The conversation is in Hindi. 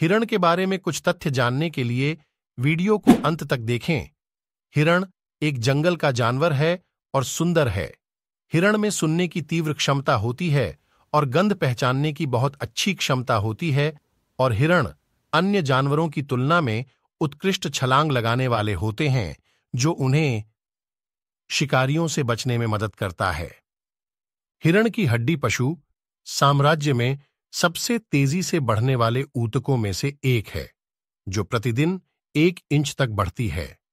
हिरण के बारे में कुछ तथ्य जानने के लिए वीडियो को अंत तक देखें हिरण एक जंगल का जानवर है और सुंदर है हिरण में सुनने की तीव्र क्षमता होती है और गंध पहचानने की बहुत अच्छी क्षमता होती है और हिरण अन्य जानवरों की तुलना में उत्कृष्ट छलांग लगाने वाले होते हैं जो उन्हें शिकारियों से बचने में मदद करता है हिरण की हड्डी पशु साम्राज्य में सबसे तेजी से बढ़ने वाले ऊतकों में से एक है जो प्रतिदिन एक इंच तक बढ़ती है